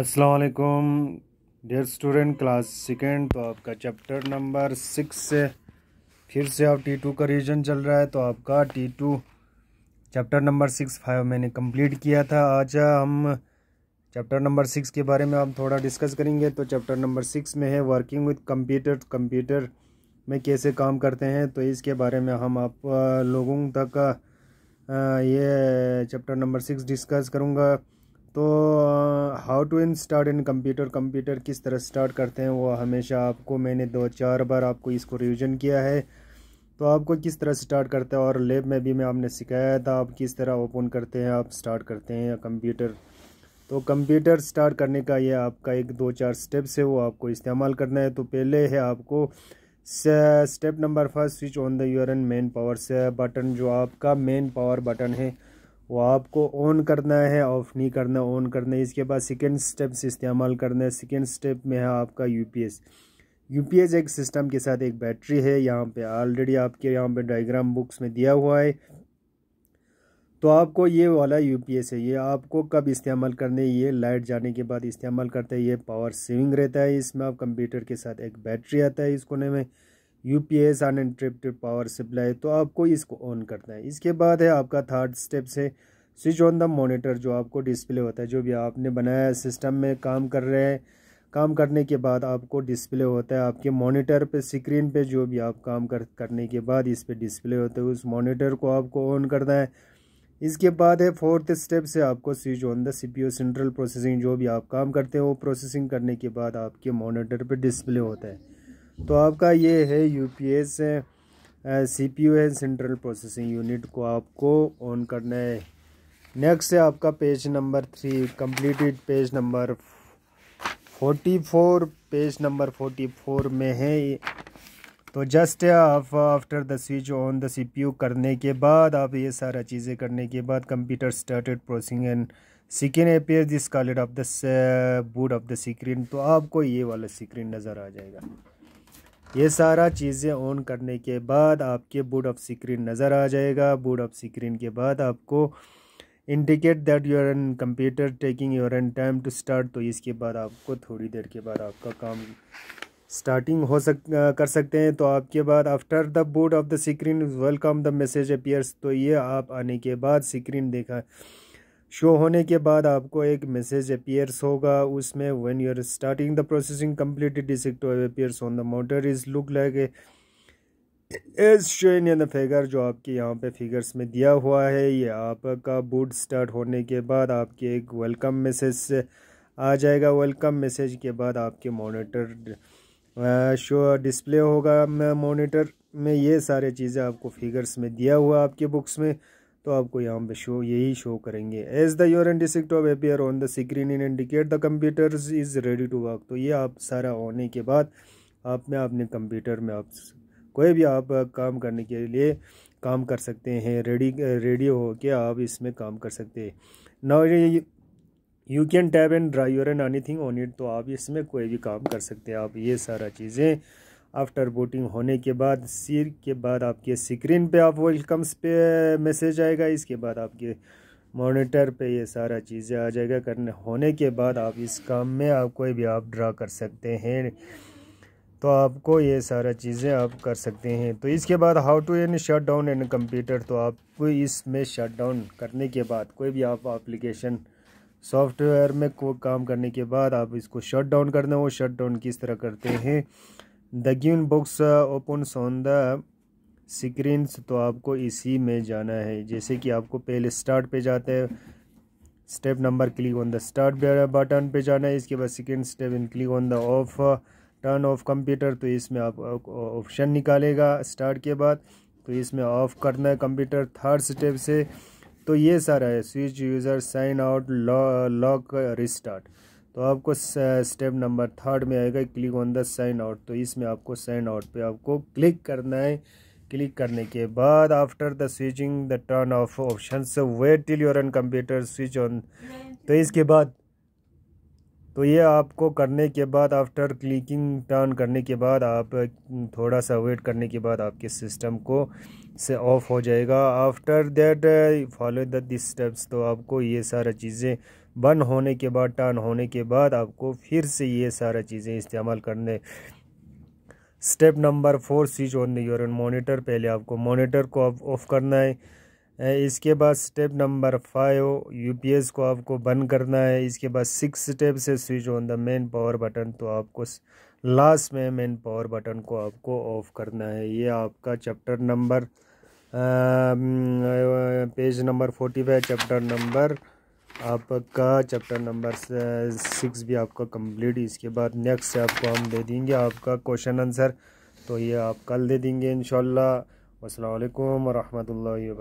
असलकुम dear student class second तो आपका चैप्टर नंबर सिक्स से फिर से आप टी टू का रिविजन चल रहा है तो आपका T two chapter number six five मैंने कंप्लीट किया था आज हम चैप्टर नंबर सिक्स के बारे में आप थोड़ा डिस्कस करेंगे तो चैप्टर नंबर सिक्स में है वर्किंग विद कंप्यूटर कंप्यूटर में कैसे काम करते हैं तो इसके बारे में हम आप लोगों तक ये चैप्टर नंबर सिक्स डिस्कस करूँगा तो how to in start in computer computer किस तरह स्टार्ट करते हैं वो हमेशा आपको मैंने दो चार बार आपको इसको रिविजन किया है तो आपको किस तरह स्टार्ट करते हैं और लेब में भी मैं आपने सिखाया था आप किस तरह ओपन करते हैं आप स्टार्ट करते हैं कंप्यूटर तो कंप्यूटर स्टार्ट करने का ये आपका एक दो चार स्टेप्स है वो आपको इस्तेमाल करना है तो पहले है आपको step number first switch on the your an main power से बटन जो आपका मेन पावर बटन है वो आपको ऑन करना है ऑफ़ नहीं करना ऑन करना है इसके बाद सेकेंड स्टेप्स इस्तेमाल करना है सेकेंड स्टेप में है आपका U P S U P S एक सिस्टम के साथ एक बैटरी है यहाँ पे ऑलरेडी आपके यहाँ पे डायग्राम बुक्स में दिया हुआ है तो आपको ये वाला यू पी एस है ये आपको कब इस्तेमाल करने ये लाइट जाने के बाद इस्तेमाल करते हैं ये पावर सेविंग रहता है इसमें आप कंप्यूटर के साथ एक बैटरी आता है इस कोने में U P S uninterrupted power supply तो आपको इसको ऑन करना है इसके बाद है आपका थर्ड स्टेप से स्विच ऑन द मोनीटर जो आपको डिस्प्ले होता है जो भी आपने बनाया है सिस्टम में काम कर रहे हैं काम करने के बाद आपको डिस्प्ले होता है आपके मोनीटर पे स्क्रीन पे जो भी आप काम कर करने के बाद इस पर डिस्प्ले होता है उस मोनीटर को आपको ऑन करना है इसके बाद है फोर्थ स्टेप से आपको switch on the O central processing जो भी आप काम करते हो प्रोसेसिंग करने के बाद आपके मोनीटर पर डिस्प्ले होता है तो आपका ये है U P S C P U है सेंट्रल प्रोसेसिंग यूनिट को आपको ऑन करना है नेक्स्ट है आपका page number three completed page number forty four page number forty four में है तो जस्ट आप after the switch on the C P U करने के बाद आप ये सारा चीज़ें करने के बाद computer started processing and screen appear this colour of the boot of the screen तो आपको ये वाला स्क्रीन नज़र आ जाएगा ये सारा चीज़ें ऑन करने के बाद आपके बूट ऑफ स्क्रीन नज़र आ जाएगा बूट ऑफ स्क्रीन के बाद आपको indicate that your an computer taking your an time to start तो इसके बाद आपको थोड़ी देर के बाद आपका काम स्टार्टिंग हो सक कर सकते हैं तो आपके बाद after the boot of the screen welcome the message appears तो ये आप आने के बाद स्क्रीन देखा शो होने के बाद आपको एक मैसेज अपीयर्स होगा उसमें when you are starting the processing complete this appears on the motor is look like as showing in the figure जो आपके यहाँ पे फिगर्स में दिया हुआ है ये आपका बूट स्टार्ट होने के बाद आपके एक वेलकम मैसेज आ जाएगा वेलकम मैसेज के बाद आपके मोनीटर शो डिस्प्ले होगा मोनीटर में ये सारे चीज़ें आपको फिगर्स में दिया हुआ आपके बुक्स में तो आपको यहाँ पे शो यही शो करेंगे as the your and top appear on the screen in indicate the computer is ready to work तो ये आप सारा होने के बाद आप में अपने कंप्यूटर में आप कोई भी आप काम करने के लिए काम कर सकते हैं रेडी रेडी हो के आप इसमें काम कर सकते हैं now you can tap and dry your and anything on it तो आप इसमें कोई भी काम कर सकते हैं आप ये सारा चीज़ें आफ्टर बोटिंग होने के बाद सिर के बाद आपके स्क्रीन पे आप वेलकम्स पे मैसेज आएगा इसके बाद आपके मॉनिटर पे ये सारा चीज़ें आ जाएगा करने होने के बाद आप इस काम में आप कोई भी आप ड्रा कर सकते हैं तो आपको ये सारा चीज़ें आप कर सकते हैं तो इसके बाद how to an shut down an computer तो आपको इसमें शट डाउन करने के बाद कोई भी आप एप्लीकेशन सॉफ्टवेयर में को काम करने के बाद आप इसको शट डाउन करना हो शट डाउन किस तरह करते हैं the given box opens on the screen तो आपको इसी में जाना है जैसे कि आपको पहले स्टार्ट पे जाते हैं step number click on the start button पे जाना है इसके बाद second step in click on the off turn off computer तो इसमें आप ऑप्शन निकालेगा स्टार्ट के बाद तो इसमें ऑफ करना है कंप्यूटर थर्ड स्टेप से तो ये सारा है switch user sign out lock restart तो आपको स्टेप नंबर थर्ड में आएगा click on the sign out तो इसमें आपको साइन आउट पे आपको क्लिक करना है क्लिक करने के बाद after the switching the turn off option wait till your an computer switch on तो इसके बाद तो ये आपको करने के बाद आफ्टर क्लिकिंग टर्न करने के बाद आप थोड़ा सा वेट करने के बाद आपके सिस्टम को से ऑफ हो जाएगा after that follow the this steps तो आपको ये सारा चीज़ें बंद होने के बाद टर्न होने के बाद आपको फिर से ये सारा चीज़ें इस्तेमाल करने step number four switch on your monitor पहले आपको मोनीटर को ऑफ करना है इसके बाद स्टेप नंबर फाइव यूपीएस को आपको बंद करना है इसके बाद सिक्स स्टेप से switch on the main power button तो आपको लास्ट में मेन पावर बटन को आपको ऑफ़ करना है ये आपका chapter number page number forty five chapter number आपका चैप्टर नंबर सिक्स भी आपका कंप्लीट इसके बाद नेक्स्ट आपको हम दे देंगे आपका क्वेश्चन आंसर तो ये आप कल दे देंगे इन शाला वालेकुम वरहमल वर्क